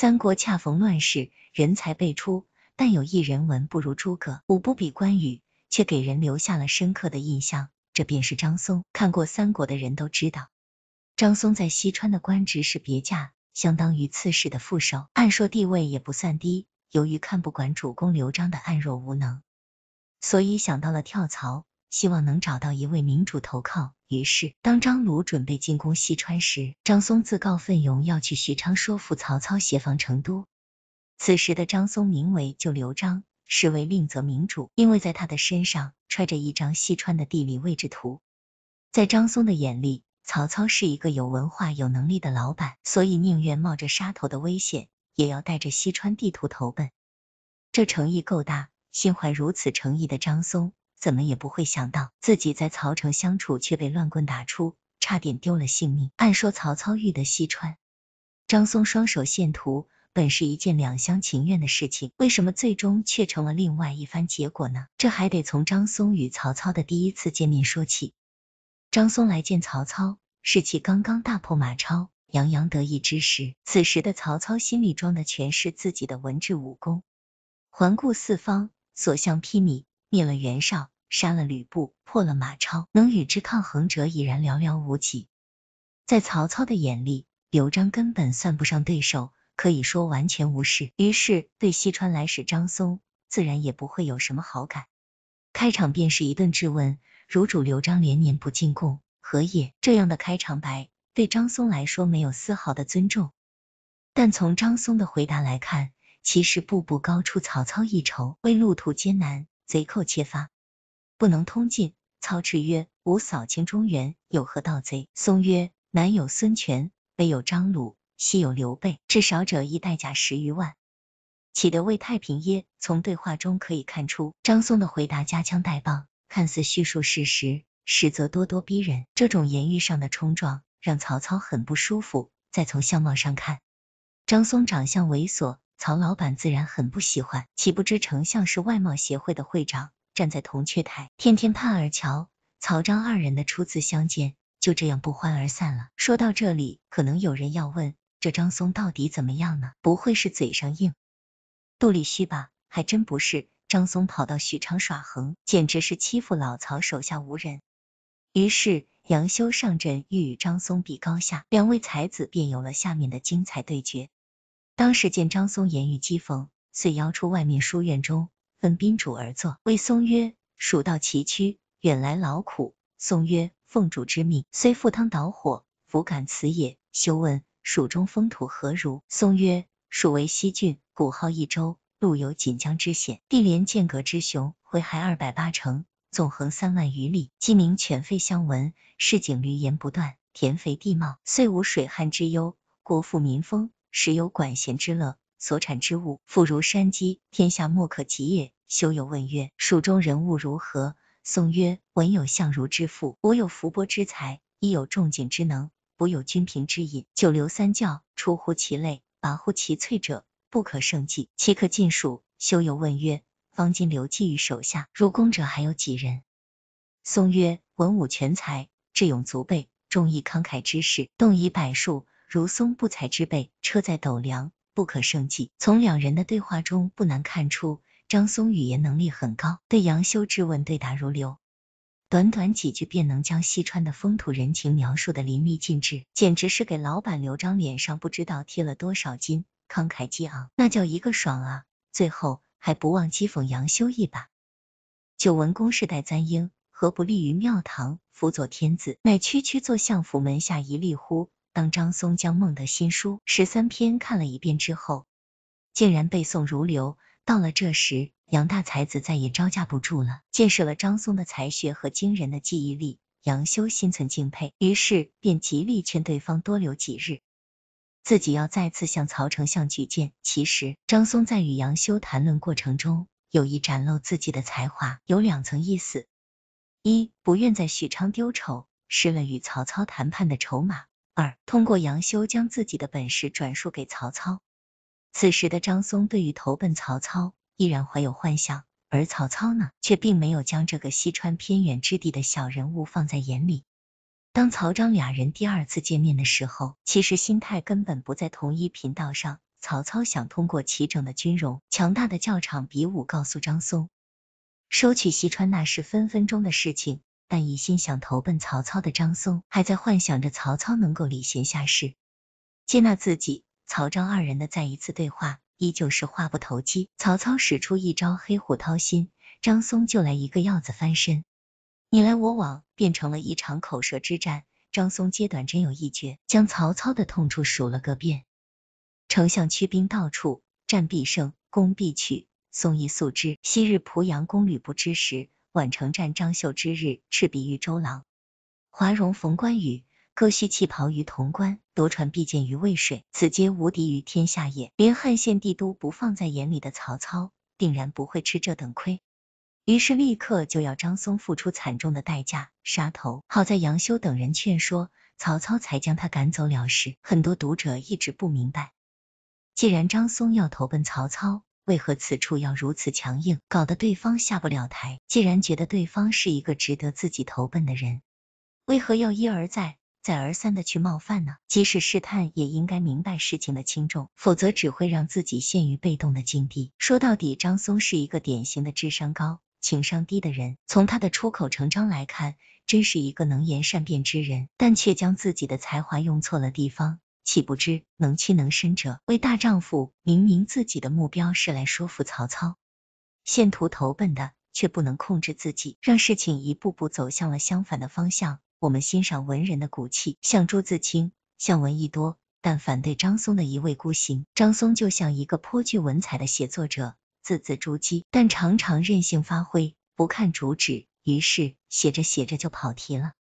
三国恰逢乱世，人才辈出，但有一人文不如诸葛，武不比关羽，却给人留下了深刻的印象。这便是张松。看过三国的人都知道，张松在西川的官职是别驾，相当于刺史的副手，按说地位也不算低。由于看不惯主公刘璋的暗弱无能，所以想到了跳槽。希望能找到一位明主投靠。于是，当张鲁准备进攻西川时，张松自告奋勇要去许昌说服曹操协防成都。此时的张松名为救刘璋，实为另择明主，因为在他的身上揣着一张西川的地理位置图。在张松的眼里，曹操是一个有文化、有能力的老板，所以宁愿冒着杀头的危险，也要带着西川地图投奔。这诚意够大，心怀如此诚意的张松。怎么也不会想到，自己在曹城相处，却被乱棍打出，差点丢了性命。按说曹操遇得西川张松双手献图，本是一件两厢情愿的事情，为什么最终却成了另外一番结果呢？这还得从张松与曹操的第一次见面说起。张松来见曹操，士气刚刚大破马超，洋洋得意之时。此时的曹操心里装的全是自己的文治武功，环顾四方，所向披靡。灭了袁绍，杀了吕布，破了马超，能与之抗衡者已然寥寥无几。在曹操的眼里，刘璋根本算不上对手，可以说完全无视。于是对西川来使张松，自然也不会有什么好感。开场便是一顿质问：“如主刘璋连年不进贡，何也？”这样的开场白对张松来说没有丝毫的尊重。但从张松的回答来看，其实步步高出曹操一筹。为路途艰难。贼寇切发，不能通进。操叱曰：“吾扫清中原，有何盗贼？”松曰：“南有孙权，北有张鲁，西有刘备，至少者亦代甲十余万，岂得为太平耶？”从对话中可以看出，张松的回答夹枪带棒，看似叙述事实，实则咄咄逼人。这种言语上的冲撞让曹操很不舒服。再从相貌上看，张松长相猥琐。曹老板自然很不喜欢，岂不知丞相是外贸协会的会长，站在铜雀台，天天盼尔瞧曹彰二人的初次相见，就这样不欢而散了。说到这里，可能有人要问，这张松到底怎么样呢？不会是嘴上硬，肚里虚吧？还真不是，张松跑到许昌耍横，简直是欺负老曹手下无人。于是杨修上阵欲与张松比高下，两位才子便有了下面的精彩对决。当时见张松言语讥讽，遂邀出外面书院中，分宾主而坐。魏松曰：“蜀道崎岖，远来劳苦。”松曰：“奉主之命，虽赴汤蹈火，弗敢辞也。”休问蜀中风土何如？松曰：“蜀为西郡，古号益州，路有锦江之险，地连剑阁之雄，回海二百八城，纵横三万余里，鸡鸣犬吠相闻，市井闾阎不断，田肥地茂，遂无水旱之忧，国富民丰。”时有管弦之乐，所产之物，富如山鸡，天下莫可及也。修有问曰：蜀中人物如何？宋曰：文有相如之父，武有伏波之才，亦有仲景之能，武有君平之隐。九流三教，出乎其类，拔乎其萃者，不可胜计，岂可尽数？”修有问曰：方今留迹于手下，入宫者还有几人？宋曰：文武全才，智勇足备，忠义慷慨之士，动以百数。如松不采之辈，车载斗量，不可胜计。从两人的对话中不难看出，张松语言能力很高，对杨修质问对答如流，短短几句便能将西川的风土人情描述的淋漓尽致，简直是给老板刘璋脸上不知道贴了多少金，慷慨激昂，那叫一个爽啊！最后还不忘讥讽杨修一把：“九文公世代簪缨，何不利于庙堂辅佐天子？乃区区做相府门下一吏乎？”当张松将孟德新书十三篇看了一遍之后，竟然背诵如流。到了这时，杨大才子再也招架不住了。见识了张松的才学和惊人的记忆力，杨修心存敬佩，于是便极力劝对方多留几日，自己要再次向曹丞相举荐。其实，张松在与杨修谈论过程中有意展露自己的才华，有两层意思：一不愿在许昌丢丑，失了与曹操谈判的筹码。二，通过杨修将自己的本事转述给曹操。此时的张松对于投奔曹操依然怀有幻想，而曹操呢，却并没有将这个西川偏远之地的小人物放在眼里。当曹彰俩人第二次见面的时候，其实心态根本不在同一频道上。曹操想通过齐整的军容、强大的教场比武，告诉张松，收取西川那是分分钟的事情。但一心想投奔曹操的张松，还在幻想着曹操能够礼贤下士，接纳自己。曹彰二人的再一次对话，依旧是话不投机。曹操使出一招黑虎掏心，张松就来一个鹞子翻身，你来我往，变成了一场口舌之战。张松接短真有一绝，将曹操的痛处数了个遍。丞相驱兵到处，战必胜，攻必取。松亦素知，昔日濮阳攻吕布之时。宛城战张绣之日，赤壁遇周郎，华容逢关羽，割须弃袍于潼关，夺船必见于渭水，此皆无敌于天下也。连汉献帝都不放在眼里的曹操，定然不会吃这等亏。于是立刻就要张松付出惨重的代价，杀头。好在杨修等人劝说，曹操才将他赶走了事。很多读者一直不明白，既然张松要投奔曹操。为何此处要如此强硬，搞得对方下不了台？既然觉得对方是一个值得自己投奔的人，为何要一而再、再而三的去冒犯呢？即使试探，也应该明白事情的轻重，否则只会让自己陷于被动的境地。说到底，张松是一个典型的智商高、情商低的人。从他的出口成章来看，真是一个能言善辩之人，但却将自己的才华用错了地方。岂不知能屈能伸者为大丈夫？明明自己的目标是来说服曹操，献图投奔的，却不能控制自己，让事情一步步走向了相反的方向。我们欣赏文人的骨气，像朱自清，像闻一多，但反对张松的一味孤行。张松就像一个颇具文采的写作者，字字珠玑，但常常任性发挥，不看主旨，于是写着写着就跑题了。